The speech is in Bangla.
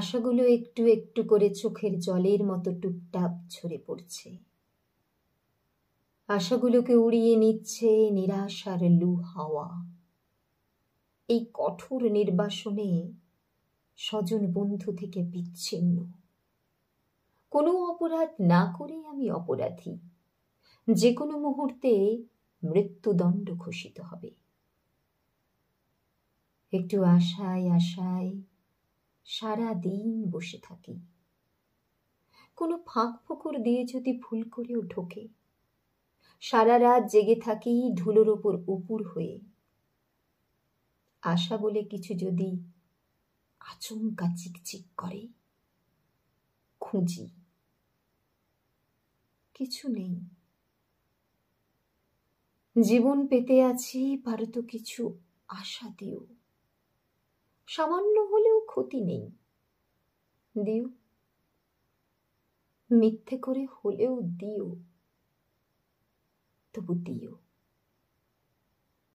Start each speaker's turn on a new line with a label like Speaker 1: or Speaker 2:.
Speaker 1: আশাগুলো একটু একটু করে চোখের জলের মতো টুপটাপ ঝরে পড়ছে আশাগুলোকে উড়িয়ে নিচ্ছে নিরাশার লু হাওয়া এই কঠোর নির্বাসনে স্বজন বন্ধু থেকে বিচ্ছিন্ন কোনো অপরাধ না করে আমি অপরাধী যে কোনো মুহূর্তে মৃত্যুদণ্ড ঘোষিত হবে একটু আশায় আশায় সারা দিন বসে থাকি কোনো ফাঁক ফুকুর দিয়ে যদি ভুল করেও ঢোকে সারা রাত জেগে থাকি ধুলোর ওপর উপুর হয়ে আশা বলে কিছু যদি আচমকা চিকচিক করে খুঁজি কিছু নেই জীবন পেতে আছি পারত কিছু আশা দিও সামান্য হলেও ক্ষতি নেই দিও মিথ্যে করে হলেও দিও তবু দিও